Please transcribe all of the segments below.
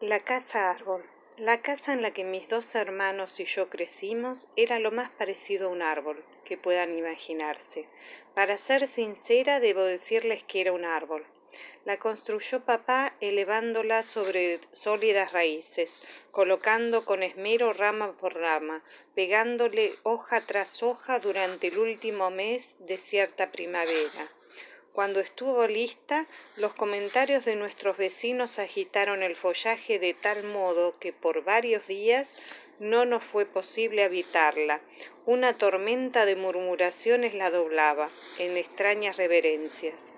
La casa árbol. La casa en la que mis dos hermanos y yo crecimos era lo más parecido a un árbol que puedan imaginarse. Para ser sincera, debo decirles que era un árbol. La construyó papá elevándola sobre sólidas raíces, colocando con esmero rama por rama, pegándole hoja tras hoja durante el último mes de cierta primavera. Cuando estuvo lista, los comentarios de nuestros vecinos agitaron el follaje de tal modo que por varios días no nos fue posible habitarla. Una tormenta de murmuraciones la doblaba, en extrañas reverencias.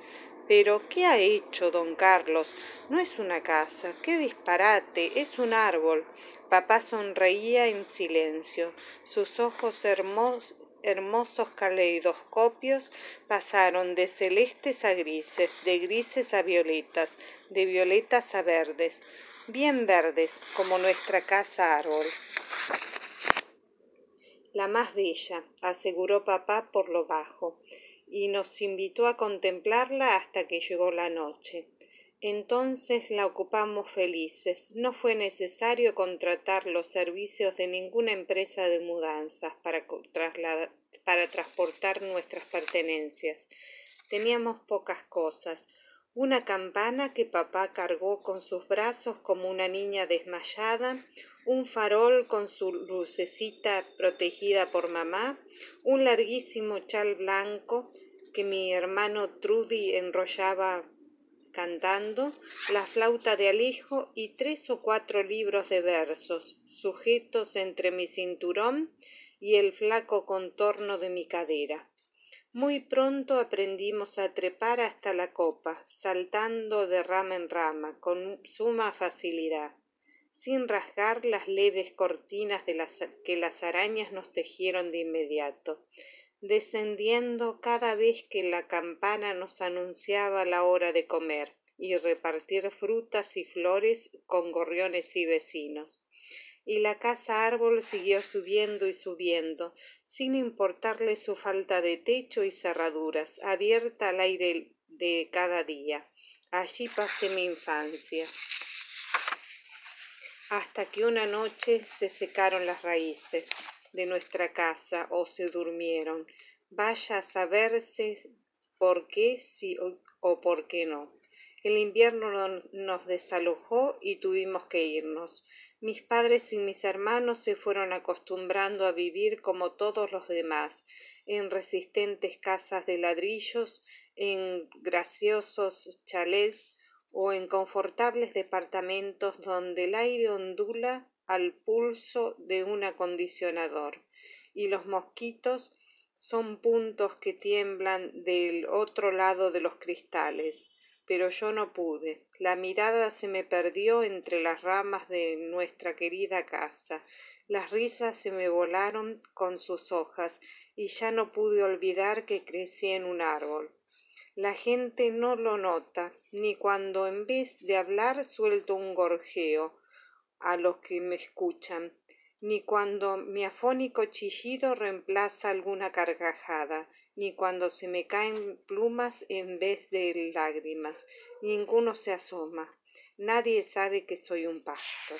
Pero, ¿qué ha hecho don Carlos? No es una casa, qué disparate, es un árbol. Papá sonreía en silencio. Sus ojos hermosos hermosos caleidoscopios pasaron de celestes a grises, de grises a violetas, de violetas a verdes, bien verdes como nuestra casa árbol. La más bella, aseguró papá por lo bajo, y nos invitó a contemplarla hasta que llegó la noche. Entonces la ocupamos felices. No fue necesario contratar los servicios de ninguna empresa de mudanzas para, para transportar nuestras pertenencias. Teníamos pocas cosas una campana que papá cargó con sus brazos como una niña desmayada, un farol con su lucecita protegida por mamá, un larguísimo chal blanco que mi hermano Trudy enrollaba cantando, la flauta de alejo y tres o cuatro libros de versos, sujetos entre mi cinturón y el flaco contorno de mi cadera. Muy pronto aprendimos a trepar hasta la copa, saltando de rama en rama, con suma facilidad, sin rasgar las leves cortinas de que las arañas nos tejieron de inmediato descendiendo cada vez que la campana nos anunciaba la hora de comer y repartir frutas y flores con gorriones y vecinos. Y la casa árbol siguió subiendo y subiendo, sin importarle su falta de techo y cerraduras, abierta al aire de cada día. Allí pasé mi infancia hasta que una noche se secaron las raíces de nuestra casa o se durmieron. Vaya a saberse por qué sí o, o por qué no. El invierno nos desalojó y tuvimos que irnos. Mis padres y mis hermanos se fueron acostumbrando a vivir como todos los demás, en resistentes casas de ladrillos, en graciosos chalés o en confortables departamentos donde el aire ondula al pulso de un acondicionador y los mosquitos son puntos que tiemblan del otro lado de los cristales pero yo no pude. La mirada se me perdió entre las ramas de nuestra querida casa. Las risas se me volaron con sus hojas y ya no pude olvidar que crecí en un árbol. La gente no lo nota, ni cuando en vez de hablar suelto un gorjeo, a los que me escuchan, ni cuando mi afónico chillido reemplaza alguna carcajada, ni cuando se me caen plumas en vez de lágrimas. Ninguno se asoma. Nadie sabe que soy un pastor.